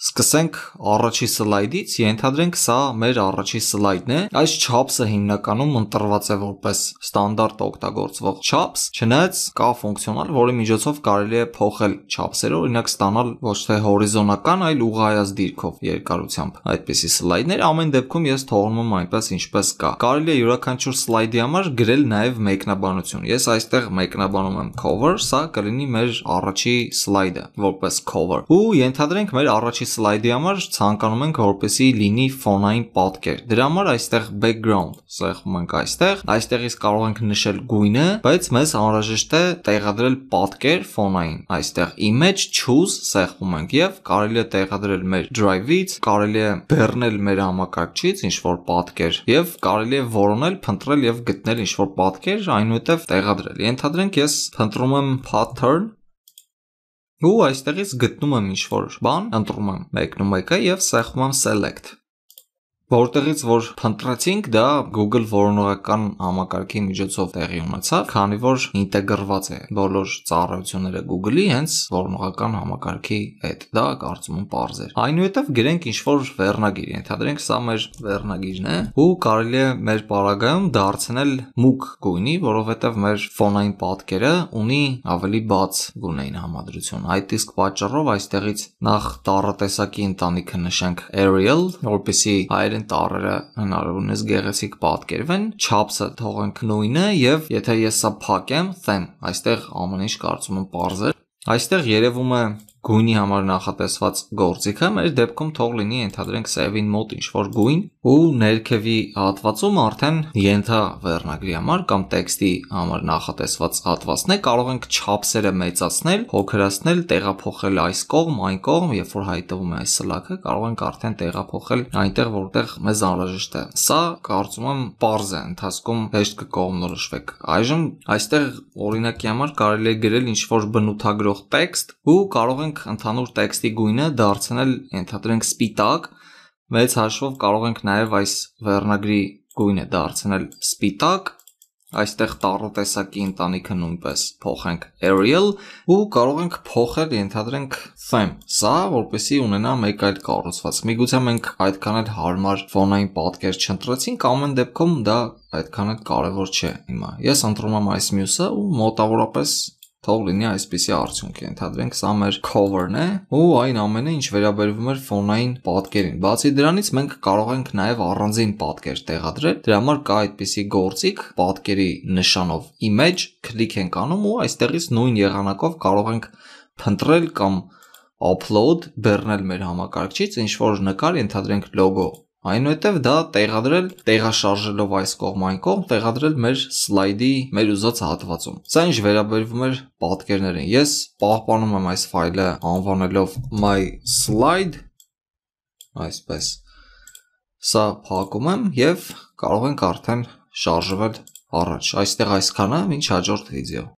Սկսենք առաջի սլայդից, ենթադրենք սա մեր առաջի սլայդն է։ Այս չափսը հիմնականում ընտրված է որպես ստանդարտ օգտագործվող չափս, չնայած կա ֆունկցիոնալ, որի միջոցով կարելի է փոխել չափսերը, օրինակ ստանալ ոչ թե հորիզոնական, այլ ուղղահայաց դիրքով երկարությամբ։ Այդպիսի սլայդներ ամեն դեպքում ես թողնում եմ այնպես ինչպես կա։ Կարելի է յուրաքանչյուր սլայդի համար գրել նաև մեկնաբանություն։ Ես այստեղ մեկնաբանում եմ cover, սա կլինի մեր առաջի սլայդը, որպես cover։ Ու ենթադրենք մեր առաջի սլայդի համար ցանկանում ենք որպեսի լինի ֆոնային պատկեր։ Դրա համար այստեղ background սեղմում ենք այստեղ, այստեղից կարող ենք նշել գույնը, բայց մեզ անհրաժեշտ է տեղադրել պատկեր ֆոնային։ Այստեղ image choose սեղմում ենք եւ կարելի է տեղադրել մեր drive-ից, կարելի է բեռնել մեր համակարգչից ինչ որ պատկեր եւ կարելի է որոնել, փնտրել եւ գտնել ինչ որ պատկեր, այնուհետեւ տեղադրել։ Ենթադրենք ես փնտրում եմ pattern ու այստեղից գտնում եմ ինչ որ բան, ընտրում եմ մեկնում մեկը եւ սեղմում եմ select Որտեղից որ փնտրեցինք, դա Google որոնողական համակարգի միջոցով տեղի ունեցավ, քանի որ ինտեգրված է բոլոր ծառայությունները Google-ի հենց որոնողական համակարգի հետ։ Դա կարծում եմ པարզ էր։ Այնուհետև գրենք ինչ-որ վերնագիր, ենթադրենք սա մեր վերնագիրն է, ու կարելի է մեր պարագայում դարձնել մուգ գույնի, որովհետև մեր ֆոնային պատկերը ունի ավելի բաց գունային համադրություն։ Այդ իսկ պատճառով այստեղից նախ տառը տեսակի ընտանիքը նշենք Arial, որպեսի հայերեն արդեն տարերը հնարավորինս գեղեցիկ պատկերվեն, չափսը թողենք նույնը եւ եթե ես սա փակեմ, թեմ, այստեղ ամեն ինչ կարծում եմ པարզ է։ Այստեղ երևում է գույնի համար նախատեսված գործիքը մեր դեպքում թող լինի ենթադրենք սևին մոտ ինչ-որ գույն ու ներքևի հատվածում արդեն ենթա վերնագրի համար կամ տեքստի համար նախատեսված հատվածն է կարող ենք չափսերը մեծացնել, փոքրացնել, տեղափոխել այս կողմ, այն կողմ, երբ որ հայտնվում է այս սլաքը, կարող ենք արդեն տեղափոխել այնտեղ, որտեղ մեզ անհրաժեշտ է։ Սա կարծում եմ པարզ է ընթացքում հեշտ կկողմնորոշվեք։ Այժմ այստեղ օրինակի համար կարելի է գրել ինչ-որ բնութագրող տեքստ ու կարող են ենք ընդհանուր տեքստի գույնը դարձնել ենթադրենք սպիտակ, մեծ հաշվով կարող ենք նաև այս վերնագրի գույնը դարձնել սպիտակ, այստեղ տառու տեսակի ընտանիքը նույնպես փոխենք Arial ու կարող ենք փոխել ենթադրենք theme սա որպեսի ունենա մեկ այլ կառուցվածք միգուցե մենք այդքան էլ հարմար ֆոնային պատկեր չընտրեցինք ամեն դեպքում դա այդքան էլ կարևոր չէ հիմա ես ընտրում եմ այս մյուսը ու մոտավորապես թող լինի այսպիսի արդյունք։ Ենթադրենք սա մեր cover-ն է ու այն ամենը, ինչ վերաբերվում էր ֆոնային պատկերին։ Բացի դրանից մենք կարող ենք նաև առանձին պատկեր տեղադրել։ Դրա համար կա այդպիսի գործիք պատկերի նշանով image, քլիկ ենք անում ու այստեղից նույն եղանակով կարող ենք փնտրել կամ upload բեռնել մեր համակարգչից ինչ որ նկար, ենթադրենք լոգո Այնուհետև դա տեղադրել, տեղաշարժելով այս կողմ այն կողմ, տեղադրել մեր սլայդի մեր ուզած հատվածում։ Սա ինչ վերաբերվում էր պատկերներին։ Ես պահպանում եմ այս ֆայլը անվանելով my slide այսպես։ Սա փակում եմ եւ կարող ենք արդեն շարժվել առաջ։ Այստեղ այսքանը, ինչ հաջորդ վիդեո։